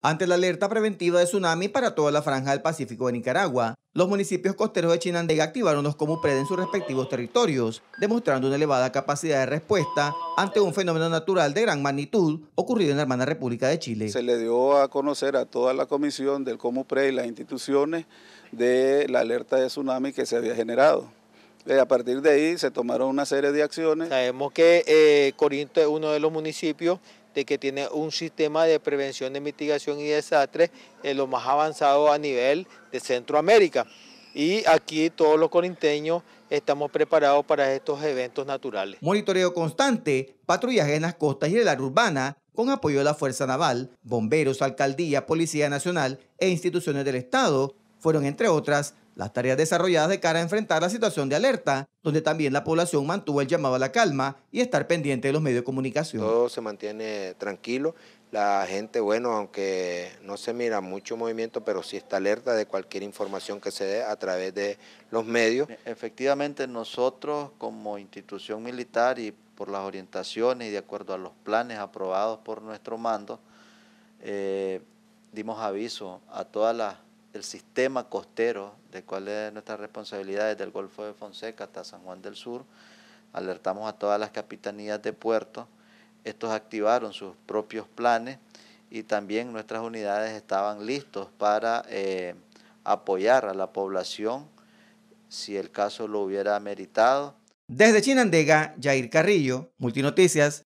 Ante la alerta preventiva de tsunami para toda la franja del Pacífico de Nicaragua, los municipios costeros de Chinandega activaron los Comupred en sus respectivos territorios, demostrando una elevada capacidad de respuesta ante un fenómeno natural de gran magnitud ocurrido en la hermana República de Chile. Se le dio a conocer a toda la comisión del Comupred y las instituciones de la alerta de tsunami que se había generado eh, a partir de ahí se tomaron una serie de acciones. Sabemos que eh, Corinto es uno de los municipios de que tiene un sistema de prevención de mitigación y desastres en eh, lo más avanzado a nivel de Centroamérica. Y aquí todos los corinteños estamos preparados para estos eventos naturales. Monitoreo constante, patrullaje en las costas y en área urbana, con apoyo de la Fuerza Naval, bomberos, alcaldía, Policía Nacional e instituciones del Estado, fueron, entre otras, las tareas desarrolladas de cara a enfrentar la situación de alerta, donde también la población mantuvo el llamado a la calma y estar pendiente de los medios de comunicación. Todo se mantiene tranquilo, la gente, bueno, aunque no se mira mucho movimiento, pero sí está alerta de cualquier información que se dé a través de los medios. E, efectivamente, nosotros como institución militar y por las orientaciones y de acuerdo a los planes aprobados por nuestro mando, eh, dimos aviso a todas las el sistema costero, de cuál es nuestra responsabilidad desde el Golfo de Fonseca hasta San Juan del Sur, alertamos a todas las capitanías de puerto, estos activaron sus propios planes y también nuestras unidades estaban listos para eh, apoyar a la población si el caso lo hubiera meritado. Desde Chinandega, Jair Carrillo, Multinoticias.